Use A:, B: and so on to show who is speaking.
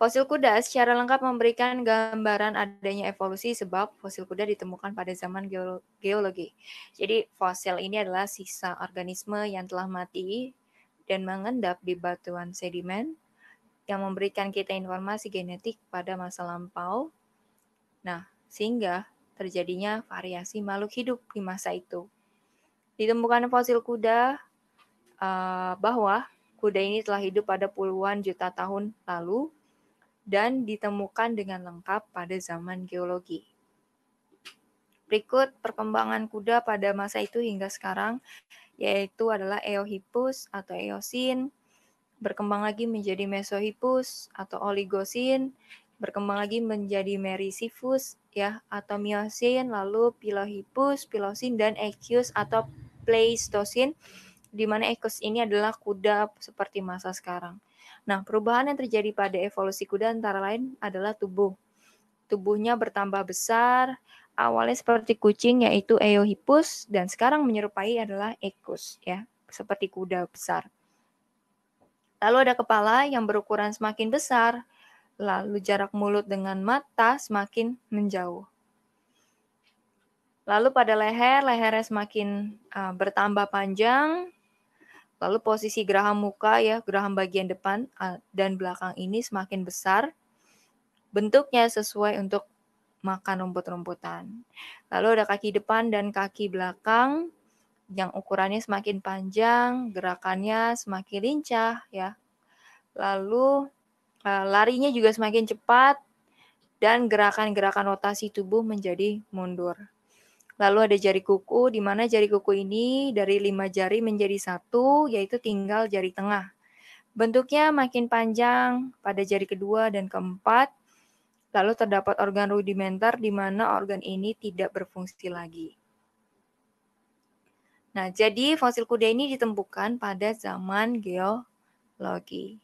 A: Fosil kuda secara lengkap memberikan gambaran adanya evolusi sebab fosil kuda ditemukan pada zaman geologi. Jadi fosil ini adalah sisa organisme yang telah mati dan mengendap di batuan sedimen yang memberikan kita informasi genetik pada masa lampau. Nah, sehingga terjadinya variasi makhluk hidup di masa itu. Ditemukan fosil kuda uh, bahwa kuda ini telah hidup pada puluhan juta tahun lalu dan ditemukan dengan lengkap pada zaman geologi. Berikut perkembangan kuda pada masa itu hingga sekarang, yaitu adalah Eohippus atau Eosin, berkembang lagi menjadi Mesohippus atau Oligosin, berkembang lagi menjadi Merisifus ya atau Miosin, lalu Pilohippus, Pilosin dan Equus atau Pleistosin di mana equus ini adalah kuda seperti masa sekarang. Nah, perubahan yang terjadi pada evolusi kuda antara lain adalah tubuh. Tubuhnya bertambah besar, awalnya seperti kucing yaitu Eohippus dan sekarang menyerupai adalah equus ya, seperti kuda besar. Lalu ada kepala yang berukuran semakin besar, lalu jarak mulut dengan mata semakin menjauh. Lalu pada leher, lehernya semakin uh, bertambah panjang, Lalu posisi geraham muka ya, geraham bagian depan dan belakang ini semakin besar. Bentuknya sesuai untuk makan rumput-rumputan. Lalu ada kaki depan dan kaki belakang yang ukurannya semakin panjang, gerakannya semakin lincah ya. Lalu e, larinya juga semakin cepat dan gerakan-gerakan rotasi tubuh menjadi mundur. Lalu ada jari kuku, di mana jari kuku ini dari lima jari menjadi satu, yaitu tinggal jari tengah. Bentuknya makin panjang pada jari kedua dan keempat, lalu terdapat organ rudimentar, di mana organ ini tidak berfungsi lagi. Nah, jadi fosil kuda ini ditemukan pada zaman geologi.